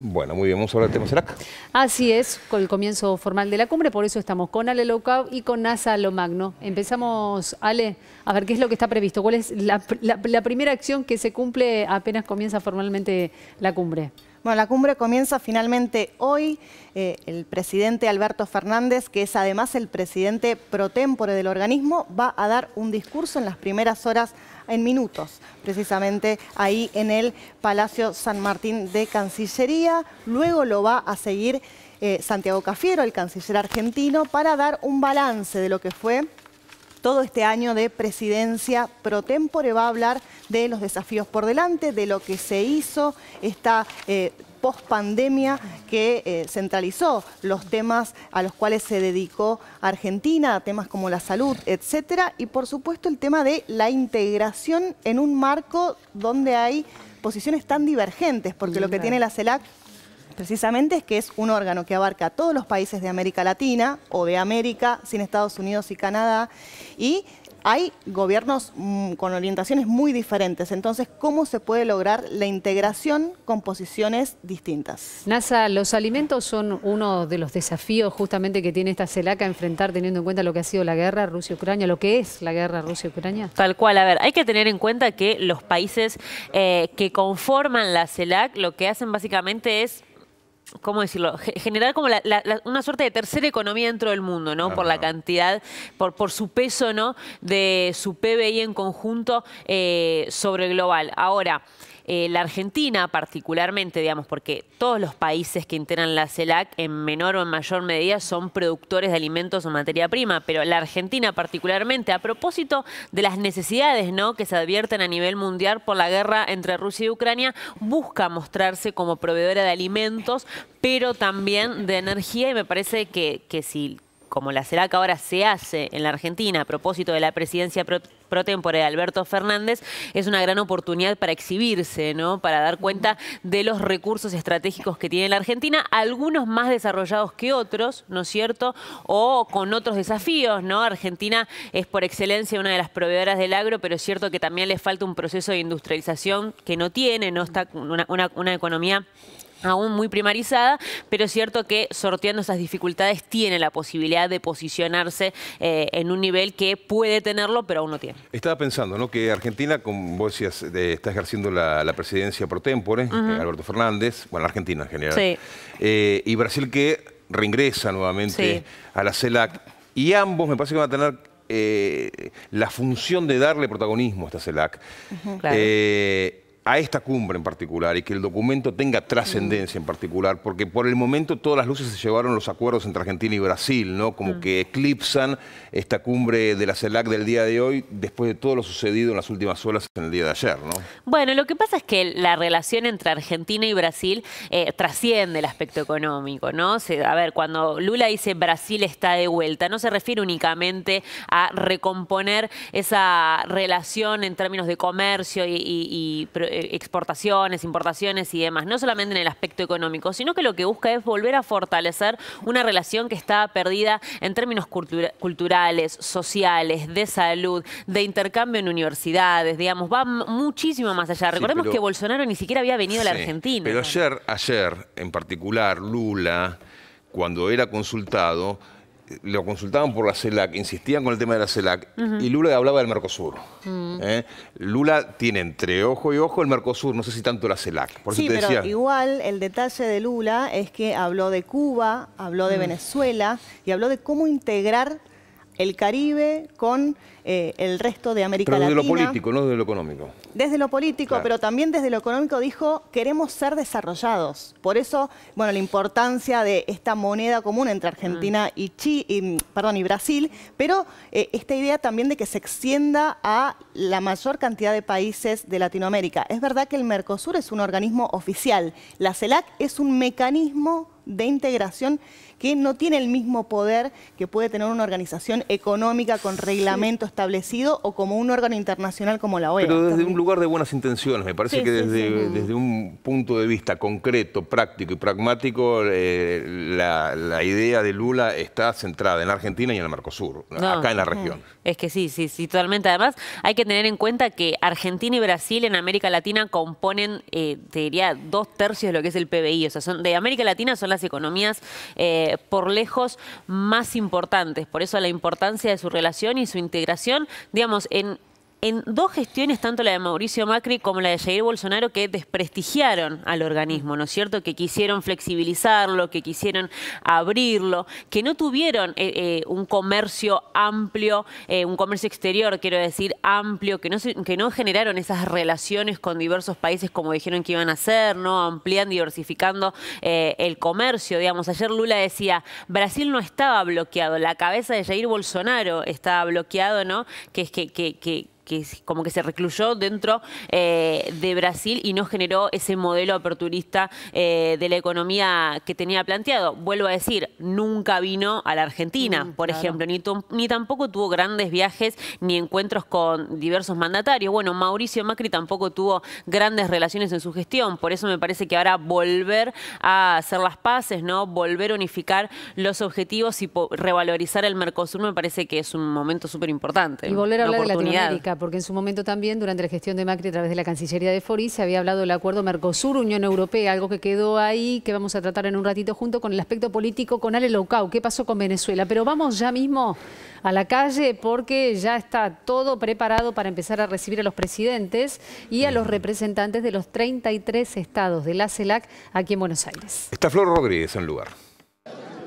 Bueno, muy bien, vamos a hablar del tema CELAC. Así es, con el comienzo formal de la cumbre, por eso estamos con Ale Locau y con NASA Lomagno. Empezamos, Ale, a ver qué es lo que está previsto, cuál es la primera acción que se cumple apenas comienza formalmente la cumbre. Bueno, la cumbre comienza finalmente hoy. Eh, el presidente Alberto Fernández, que es además el presidente pro del organismo, va a dar un discurso en las primeras horas, en minutos, precisamente ahí en el Palacio San Martín de Cancillería. Luego lo va a seguir eh, Santiago Cafiero, el canciller argentino, para dar un balance de lo que fue todo este año de presidencia pro tempore. Va a hablar de los desafíos por delante, de lo que se hizo, esta eh, post pandemia que eh, centralizó los temas a los cuales se dedicó Argentina, temas como la salud, etcétera, y por supuesto el tema de la integración en un marco donde hay posiciones tan divergentes, porque lo que tiene la CELAC precisamente es que es un órgano que abarca a todos los países de América Latina o de América, sin Estados Unidos y Canadá, y hay gobiernos mm, con orientaciones muy diferentes. Entonces, ¿cómo se puede lograr la integración con posiciones distintas? NASA, los alimentos son uno de los desafíos justamente que tiene esta CELAC a enfrentar teniendo en cuenta lo que ha sido la guerra Rusia-Ucrania, lo que es la guerra Rusia-Ucrania. Tal cual, a ver, hay que tener en cuenta que los países eh, que conforman la CELAC lo que hacen básicamente es ¿cómo decirlo? Generar como una suerte de tercera economía dentro del mundo, ¿no? Por la cantidad, por, su peso, ¿no? De su PBI en conjunto eh, sobre el global. Ahora, eh, la Argentina particularmente, digamos, porque todos los países que integran la CELAC en menor o en mayor medida son productores de alimentos o materia prima, pero la Argentina particularmente, a propósito de las necesidades ¿no? que se advierten a nivel mundial por la guerra entre Rusia y Ucrania, busca mostrarse como proveedora de alimentos, pero también de energía y me parece que, que si como la CELAC ahora se hace en la Argentina a propósito de la presidencia pro de Alberto Fernández, es una gran oportunidad para exhibirse, ¿no? Para dar cuenta de los recursos estratégicos que tiene la Argentina, algunos más desarrollados que otros, ¿no es cierto? O con otros desafíos, ¿no? Argentina es por excelencia una de las proveedoras del agro, pero es cierto que también le falta un proceso de industrialización que no tiene, ¿no? Está una, una economía aún muy primarizada, pero es cierto que sorteando esas dificultades tiene la posibilidad de posicionarse eh, en un nivel que puede tenerlo, pero aún no tiene. Estaba pensando, ¿no? Que Argentina, como vos decías, está ejerciendo la, presidencia pro tempore, eh, Alberto Fernández, bueno, Argentina en general, eh, y Brasil que reingresa nuevamente a la CELAC, y ambos me parece que van a tener la función de darle protagonismo a esta CELAC a esta cumbre en particular y que el documento tenga trascendencia en particular, porque por el momento todas las luces se llevaron los acuerdos entre Argentina y Brasil, ¿no? Como mm. que eclipsan esta cumbre de la CELAC del día de hoy después de todo lo sucedido en las últimas horas en el día de ayer, ¿no? Bueno, lo que pasa es que la relación entre Argentina y Brasil eh, trasciende el aspecto económico, ¿no? a ver, cuando Lula dice Brasil está de vuelta, no se refiere únicamente a recomponer esa relación en términos de comercio y, y eh, exportaciones, importaciones y demás, no solamente en el aspecto económico, sino que lo que busca es volver a fortalecer una relación que está perdida en términos culturales, sociales, de salud, de intercambio en universidades, digamos, va muchísimo más allá. Recordemos que Bolsonaro ni siquiera había venido a la Argentina. Pero ayer, ayer en particular, Lula, cuando era consultado, lo consultaban por la CELAC, insistían con el tema de la CELAC, y Lula hablaba del Mercosur. Mm. ¿eh? Lula tiene entre ojo y ojo el Mercosur, no sé si tanto la CELAC. sí, igual el detalle de Lula es que habló de Cuba, habló de mm. Venezuela y habló de cómo integrar el Caribe con eh, el resto de América Latina. Desde lo político, no desde lo económico. Desde lo político, pero también desde lo económico dijo, queremos ser desarrollados. Por eso, bueno, la importancia de esta moneda común entre Argentina ah. y, Brasil, pero eh, esta idea también de que se extienda a la mayor cantidad de países de Latinoamérica. Es verdad que el Mercosur es un organismo oficial, la CELAC es un mecanismo de integración que no tiene el mismo poder que puede tener una organización económica con reglamento establecido o como un órgano internacional como la OEA. Pero desde un lugar de buenas intenciones, me parece que desde, un punto de vista concreto, práctico y pragmático, eh, la, idea de Lula está centrada en Argentina y en el Mercosur, acá en la mm. región. Es que sí, sí, sí, totalmente. Además, hay que tener en cuenta que Argentina y Brasil en América Latina componen, eh, te diría, dos tercios de lo que es el PBI. O sea, son, de América Latina son las economías eh, por lejos más importantes. Por eso la importancia de su relación y su integración, digamos, en en dos gestiones, tanto la de Mauricio Macri como la de Jair Bolsonaro, que desprestigiaron al organismo, ¿no es cierto? Que quisieron flexibilizarlo, que quisieron abrirlo, que no tuvieron eh, eh, un comercio amplio, eh, un comercio exterior, quiero decir, amplio, que no, no generaron esas relaciones con diversos países como dijeron que iban a hacer, ¿no? Ampliando, diversificando el comercio, digamos. Ayer Lula decía, Brasil no estaba bloqueado, la cabeza de Jair Bolsonaro estaba bloqueado, ¿no? Que es que, que que como que se recluyó dentro eh, de Brasil y no generó ese modelo aperturista eh, de la economía que tenía planteado. Vuelvo a decir, nunca vino a la Argentina, mm, por ejemplo, ni, ni tampoco tuvo grandes viajes ni encuentros con diversos mandatarios. Bueno, Mauricio Macri tampoco tuvo grandes relaciones en su gestión, por eso me parece que ahora volver a hacer las paces, ¿no? Volver a unificar los objetivos y revalorizar el Mercosur me parece que es un momento súper importante. Y volver a hablar de Latinoamérica, porque en su momento también, durante la gestión de Macri a través de la Cancillería de Forís, se había hablado del acuerdo Mercosur-Unión Europea, algo que quedó ahí, que vamos a tratar en un ratito junto con el aspecto político con Ale Loucau, qué pasó con Venezuela. Pero vamos ya mismo a la calle porque ya está todo preparado para empezar a recibir a los presidentes y a los representantes de los 33 estados de la CELAC aquí en Buenos Aires. Está Flor Rodríguez en lugar.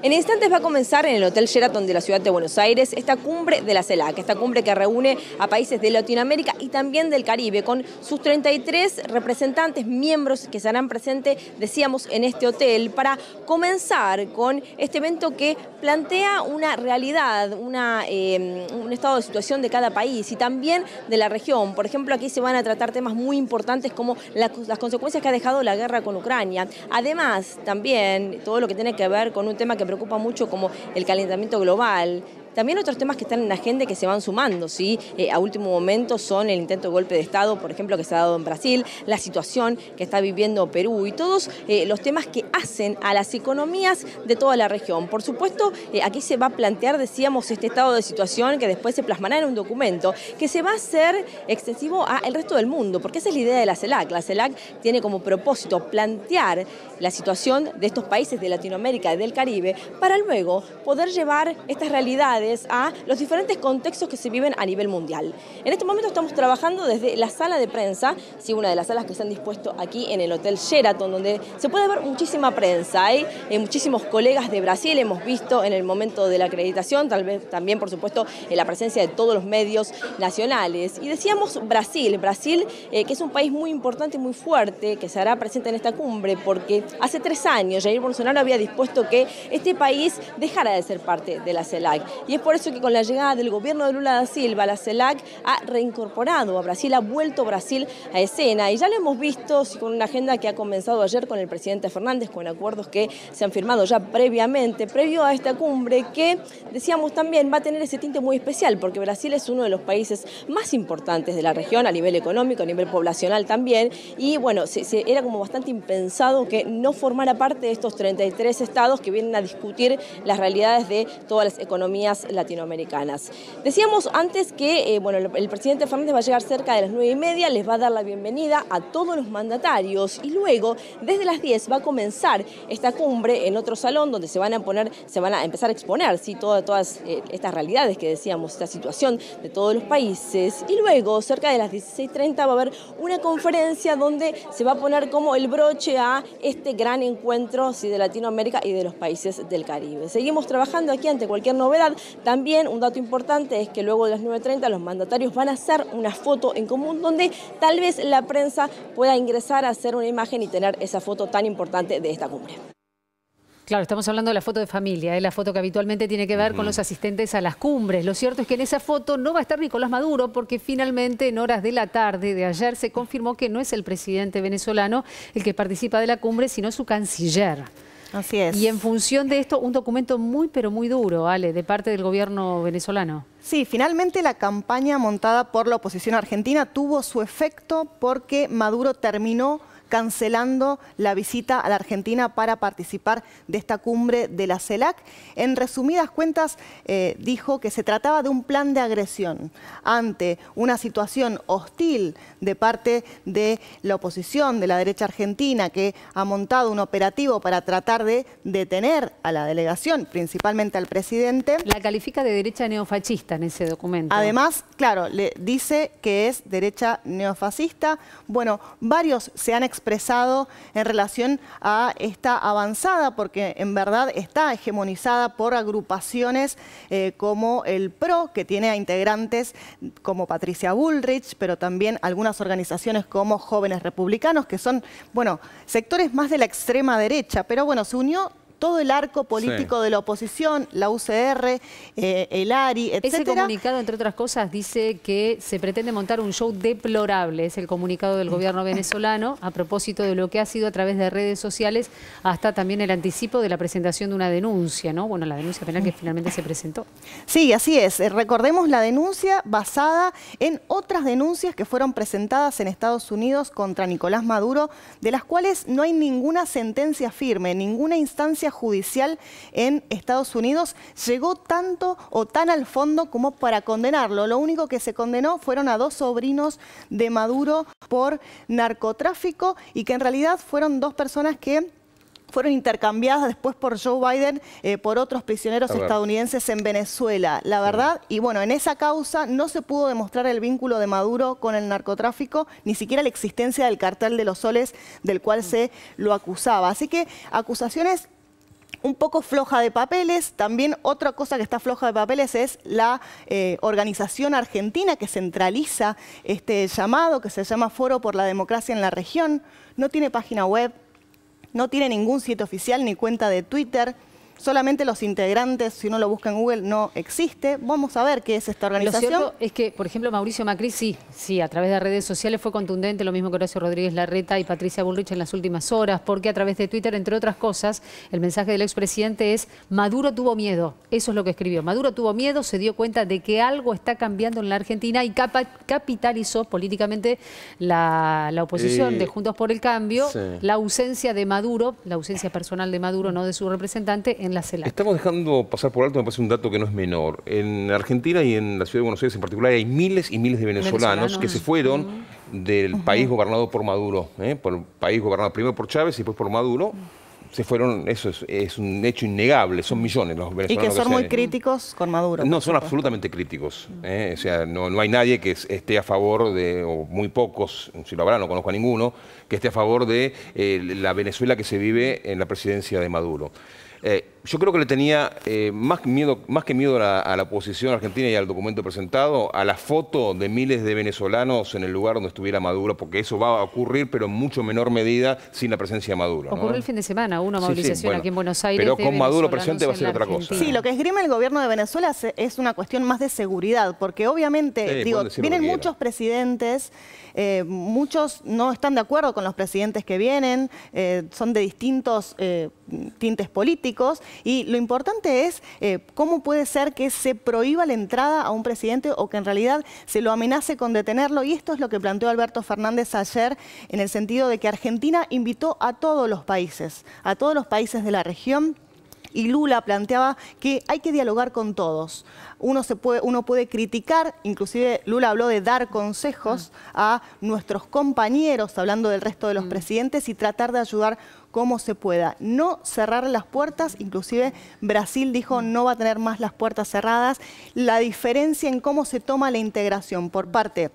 En instantes va a comenzar en el Hotel Sheraton de la ciudad de Buenos Aires esta cumbre de la CELAC, esta cumbre que reúne a países de Latinoamérica y también del Caribe, con sus 33 representantes, miembros que estarán presentes, decíamos, en este hotel, para comenzar con este evento que plantea una realidad, una, eh, un estado de situación de cada país y también de la región. Por ejemplo, aquí se van a tratar temas muy importantes como las consecuencias que ha dejado la guerra con Ucrania. Además, también todo lo que tiene que ver con un tema que preocupa mucho como el calentamiento global, también otros temas que están en la agenda que se van sumando, ¿sí? Eh, a último momento son el intento de golpe de Estado, por ejemplo, que se ha dado en Brasil, la situación que está viviendo Perú y todos eh, los temas que hacen a las economías de toda la región. Por supuesto, eh, aquí se va a plantear, decíamos, este estado de situación que después se plasmará en un documento que se va a hacer extensivo al resto del mundo, porque esa es la idea de la CELAC. La CELAC tiene como propósito plantear la situación de estos países de Latinoamérica y del Caribe para luego poder llevar estas realidades a los diferentes contextos que se viven a nivel mundial. En este momento estamos trabajando desde la sala de prensa, sí, una de las salas que se han dispuesto aquí en el Hotel Sheraton, donde se puede ver muchísima prensa. Hay eh, muchísimos colegas de Brasil, hemos visto en el momento de la acreditación, tal vez también, por supuesto, en la presencia de todos los medios nacionales. Y decíamos Brasil, Brasil, eh, que es un país muy importante y muy fuerte, que se hará presente en esta cumbre, porque hace tres años Jair Bolsonaro había dispuesto que este país dejara de ser parte de la CELAC. Y es por eso que con la llegada del gobierno de Lula da Silva, la CELAC ha reincorporado a Brasil, ha vuelto Brasil a escena. Y ya lo hemos visto con una agenda que ha comenzado ayer con el presidente Fernández, con acuerdos que se han firmado ya previamente, previo a esta cumbre, que decíamos también va a tener ese tinte muy especial, porque Brasil es uno de los países más importantes de la región a nivel económico, a nivel poblacional también. Y bueno, era como bastante impensado que no formara parte de estos 33 estados que vienen a discutir las realidades de todas las economías latinoamericanas. Decíamos antes que eh, bueno, el presidente Fernández va a llegar cerca de las 9 y media, les va a dar la bienvenida a todos los mandatarios y luego desde las 10 va a comenzar esta cumbre en otro salón donde se van a poner, se van a empezar a exponer ¿sí? todas eh, estas realidades que decíamos, esta situación de todos los países y luego cerca de las 16.30 va a haber una conferencia donde se va a poner como el broche a este gran encuentro de Latinoamérica y de los países del Caribe. Seguimos trabajando aquí ante cualquier novedad, también un dato importante es que luego de las 9.30 los mandatarios van a hacer una foto en común donde tal vez la prensa pueda ingresar a hacer una imagen y tener esa foto tan importante de esta cumbre. Claro, estamos hablando de la foto de familia, la foto que habitualmente tiene que ver con los asistentes a las cumbres. Lo cierto es que en esa foto no va a estar Nicolás Maduro porque finalmente en horas de la tarde de ayer se confirmó que no es el presidente venezolano el que participa de la cumbre, sino su canciller. Así es. Y en función de esto, un documento muy, pero muy duro, Ale, de parte del gobierno venezolano. Sí, finalmente la campaña montada por la oposición argentina tuvo su efecto porque Maduro terminó cancelando la visita a la Argentina para participar de esta cumbre de la CELAC. En resumidas cuentas, eh, dijo que se trataba de un plan de agresión ante una situación hostil de parte de la oposición, de la derecha argentina, que ha montado un operativo para tratar de detener a la delegación, principalmente al presidente. La califica de derecha neofascista en ese documento. Además, claro, le dice que es derecha neofascista. Bueno, varios se han expresado en relación a esta avanzada, porque en verdad está hegemonizada por agrupaciones eh, como el PRO, que tiene a integrantes como Patricia Bullrich, pero también algunas organizaciones como Jóvenes Republicanos, que son, bueno, sectores más de la extrema derecha, pero bueno, se unió todo el arco político de la oposición, la UCR, eh, el ARI, etc. Ese comunicado, entre otras cosas, dice que se pretende montar un show deplorable, es el comunicado del gobierno venezolano, a propósito de lo que ha sido a través de redes sociales, hasta también el anticipo de la presentación de una denuncia, ¿no? Bueno, la denuncia penal que finalmente se presentó. Sí, así es. Eh, recordemos la denuncia basada en otras denuncias que fueron presentadas en Estados Unidos contra Nicolás Maduro, de las cuales no hay ninguna sentencia firme, ninguna instancia judicial en Estados Unidos llegó tanto o tan al fondo como para condenarlo. Lo único que se condenó fueron a dos sobrinos de Maduro por narcotráfico y que en realidad fueron dos personas que fueron intercambiadas después por Joe Biden eh, por otros prisioneros estadounidenses en Venezuela, la verdad. Y bueno, en esa causa no se pudo demostrar el vínculo de Maduro con el narcotráfico, ni siquiera la existencia del cartel de los soles del cual mm. se lo acusaba. Así que acusaciones un poco floja de papeles. También otra cosa que está floja de papeles es la eh, organización argentina que centraliza este llamado, que se llama Foro por la Democracia en la Región. No tiene página web, no tiene ningún sitio oficial ni cuenta de Twitter solamente los integrantes, si uno lo busca en Google, no existe. Vamos a ver qué es esta organización. Lo cierto es que, por ejemplo, Mauricio Macri sí, sí, a través de redes sociales fue contundente, lo mismo que Horacio Rodríguez Larreta y Patricia Bullrich en las últimas horas, porque a través de Twitter, entre otras cosas, el mensaje del expresidente es Maduro tuvo miedo. Eso es lo que escribió. Maduro tuvo miedo, se dio cuenta de que algo está cambiando en la Argentina y capitalizó políticamente la, oposición de Juntos por el Cambio, la ausencia de Maduro, la ausencia personal de Maduro, no de su representante, Estamos dejando pasar por alto, me parece un dato que no es menor. En Argentina y en la ciudad de Buenos Aires en particular hay miles y miles de venezolanos, que se fueron del país gobernado por Maduro, ¿eh? por el país gobernado primero por Chávez y después por Maduro se fueron, eso es, un hecho innegable, son millones los venezolanos. Y que son muy críticos con Maduro. No, son absolutamente críticos. ¿eh? O sea, no, hay nadie que esté a favor de, o muy pocos, si lo habrá, no conozco a ninguno, que esté a favor de eh, la Venezuela que se vive en la presidencia de Maduro yo creo que le tenía eh, más, miedo, más que miedo a la, a oposición argentina y al documento presentado, a la foto de miles de venezolanos en el lugar donde estuviera Maduro, porque eso va a ocurrir, pero en mucho menor medida sin la presencia de Maduro. Ocurrió el fin de semana una movilización aquí en Buenos Aires. Pero con Maduro presente va a ser otra cosa. Sí, lo que esgrime el gobierno de Venezuela es una cuestión más de seguridad, porque obviamente, digo, vienen muchos presidentes, eh, muchos no están de acuerdo con los presidentes que vienen, eh, son de distintos tintes políticos. Y lo importante es eh, cómo puede ser que se prohíba la entrada a un presidente o que en realidad se lo amenace con detenerlo. Y esto es lo que planteó Alberto Fernández ayer en el sentido de que Argentina invitó a todos los países, a todos los países de la región y Lula planteaba que hay que dialogar con todos. Uno, se puede, uno puede criticar, inclusive Lula habló de dar consejos ah. a nuestros compañeros, hablando del resto de los mm. presidentes, y tratar de ayudar cómo se pueda. No cerrar las puertas, inclusive Brasil dijo no va a tener más las puertas cerradas. La diferencia en cómo se toma la integración por parte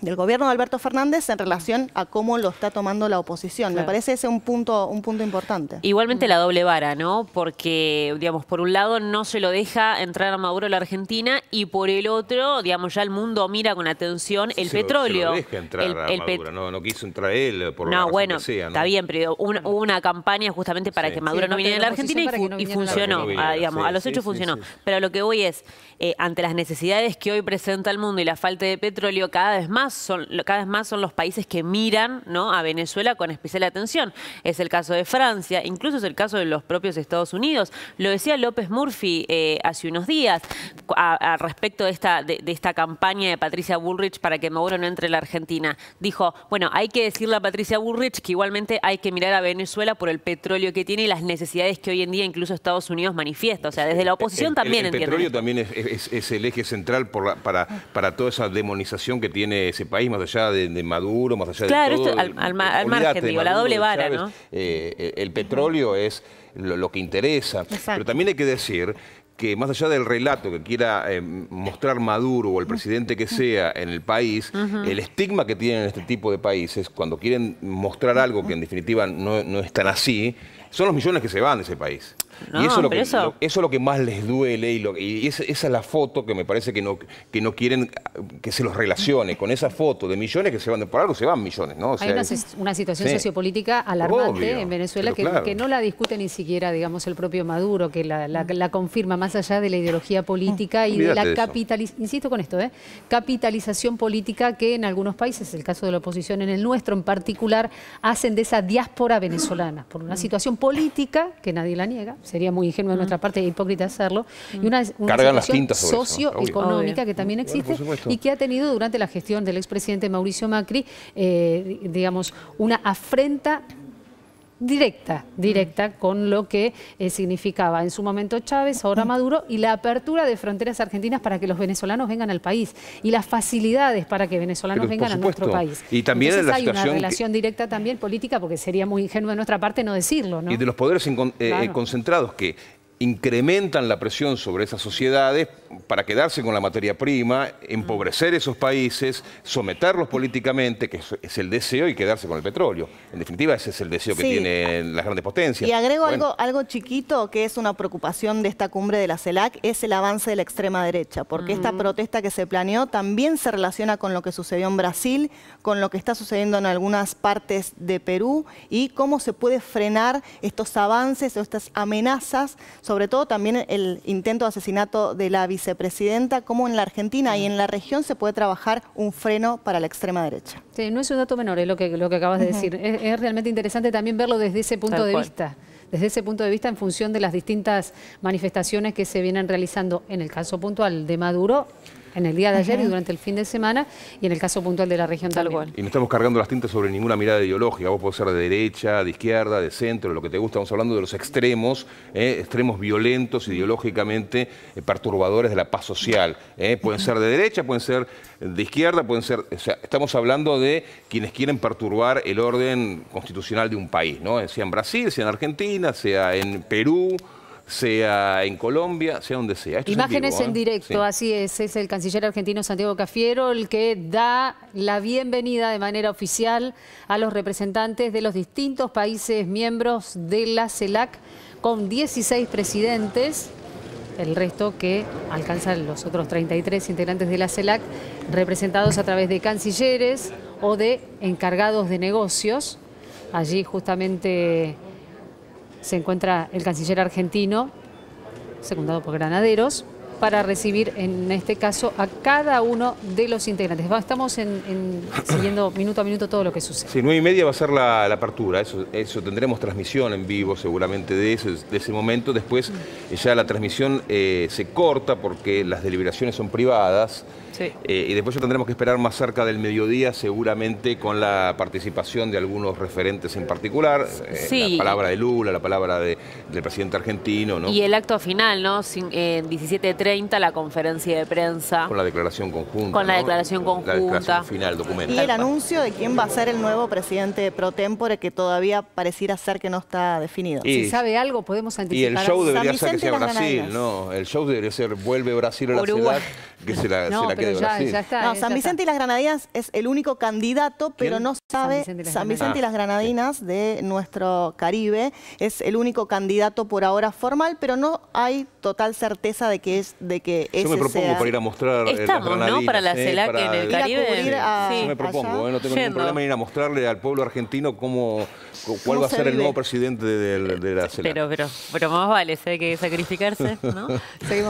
del gobierno de Alberto Fernández en relación a cómo lo está tomando la oposición. Me parece ese un punto, un punto importante. Igualmente la doble vara, ¿no? Porque, digamos, por un lado no se lo deja entrar a Maduro la Argentina y por el otro, digamos, ya el mundo mira con atención el petróleo. No se lo deja entrar el, a Maduro, no, no, quiso entrar él por No, bueno, ¿no? está bien, pero hubo una, campaña justamente para que Maduro no viniera a la Argentina y, funcionó, a, digamos, a los hechos funcionó. Pero lo que voy es, eh, ante las necesidades que hoy presenta el mundo y la falta de petróleo, cada vez más son, cada vez más son los países que miran a Venezuela con especial atención. Es el caso de Francia, incluso es el caso de los propios Estados Unidos. Lo decía López Murphy eh, hace unos días a, respecto de esta, de, esta campaña de Patricia Bullrich para que Maduro no entre en la Argentina. Dijo, bueno, hay que decirle a Patricia Bullrich que igualmente hay que mirar a Venezuela por el petróleo que tiene y las necesidades que hoy en día incluso Estados Unidos manifiesta. O sea, desde la oposición también el, el petróleo también es, el eje central por para, para toda esa demonización que tiene ese país, más allá de, Maduro, más allá de Claro, al, al, margen, digo, la doble vara, ¿no? Eh, el petróleo es lo, que interesa. Pero también hay que decir que más allá del relato que quiera eh, mostrar Maduro o el presidente que sea en el país, el estigma que tienen este tipo de países cuando quieren mostrar algo que en definitiva no, no es tan así, son los millones que se van de ese país eso, es lo que más les duele y, y esa, es la foto que me parece que no, que no quieren que se los relacione con esa foto de millones que se van de parar se van millones. ¿no? Hay una, situación sociopolítica alarmante en Venezuela que, no la discute ni siquiera digamos, el propio Maduro, que la, mm. confirma más allá de la ideología política mm. y de la capitalización, insisto con esto, ¿eh? capitalización política que en algunos países, el caso de la oposición en el nuestro en particular, hacen de esa diáspora venezolana, por una mm. situación política que nadie la niega, sería muy ingenuo de mm. nuestra parte, e hipócrita hacerlo, y mm. una, una socioeconómica que también existe y que ha tenido durante la gestión del expresidente Mauricio Macri, eh, digamos, una afrenta directa, directa mm. con lo que eh, significaba en su momento Chávez, ahora mm. Maduro, y la apertura de fronteras argentinas para que los venezolanos vengan al país y las facilidades para que venezolanos vengan a nuestro país. Y también hay una relación directa también política, porque sería muy ingenuo de nuestra parte no decirlo. Y de los poderes eh, eh, concentrados que incrementan la presión sobre esas sociedades para quedarse con la materia prima, empobrecer esos países, someterlos políticamente, que es el deseo, y quedarse con el petróleo. En definitiva, ese es el deseo que tienen las grandes potencias. Y agrego algo, algo chiquito que es una preocupación de esta cumbre de la CELAC, es el avance de la extrema derecha, porque esta mm. protesta que se planeó también se relaciona con lo que sucedió en Brasil, con lo que está sucediendo en algunas partes de Perú, y cómo se puede frenar estos avances o estas amenazas sobre todo también el intento de asesinato de la vicepresidenta, cómo en la Argentina y en la región se puede trabajar un freno para la extrema derecha. Sí, no es un dato menor, es lo que, lo que acabas de decir. Es, realmente interesante también verlo desde ese punto de vista desde ese punto de vista en función de las distintas manifestaciones que se vienen realizando en el caso puntual de Maduro en el día de ayer y durante el fin de semana y en el caso puntual de la región de cual. Y no estamos cargando las tintas sobre ninguna mirada ideológica, vos podés ser de derecha, de izquierda, de centro, lo que te gusta, estamos hablando de los extremos, eh, extremos violentos, ideológicamente eh, perturbadores de la paz social. Eh. Pueden ser de derecha, pueden ser de izquierda, pueden ser, o sea, estamos hablando de quienes quieren perturbar el orden constitucional de un país, ¿no? Sea en Brasil, sea en Argentina, sea en Perú, sea en Colombia, sea donde sea. Imágenes en, ¿eh? directo, así es. Es el canciller argentino Santiago Cafiero el que da la bienvenida de manera oficial a los representantes de los distintos países miembros de la CELAC con 16 presidentes. El resto que alcanzan los otros 33 integrantes de la CELAC, representados a través de cancilleres o de encargados de negocios. Allí justamente se encuentra el canciller argentino, secundado por granaderos, para recibir, en este caso, a cada uno de los integrantes. estamos en, siguiendo minuto a minuto todo lo que sucede. Sí, nueve y media va a ser la, apertura, eso, tendremos transmisión en vivo seguramente de ese, momento. Después mm. ya la transmisión eh, se corta porque las deliberaciones son privadas. Eh, y después ya tendremos que esperar más cerca del mediodía, seguramente con la participación de algunos referentes en particular. Eh, la palabra de Lula, la palabra del presidente argentino. Y el acto final, ¿no? En 17 de la conferencia de prensa. Con la declaración conjunta. Con la declaración conjunta. Y el anuncio de quién va a ser el nuevo presidente pro tempore que todavía pareciera ser que no está definido. si sabe algo, podemos anticipar. Y el show debería ser que Brasil, ¿no? El show debería ser vuelve Brasil a la ciudad que se la, quede ya, no, eh, San Vicente y las Granadinas es el único candidato, pero no sabe San Vicente y las, Granadinas ah, de nuestro Caribe. Es el único candidato por ahora formal, pero no hay total certeza de que es de que Yo me propongo para ir a mostrar eh, Estamos, ¿no? Para la CELAC eh, en el Caribe. Yo me propongo, no tengo ningún problema en ir a mostrarle al pueblo argentino cómo, cuál va a ser el nuevo presidente de, la CELAC. Pero, pero, pero más vale, se hay que sacrificarse, ¿no? Seguimos.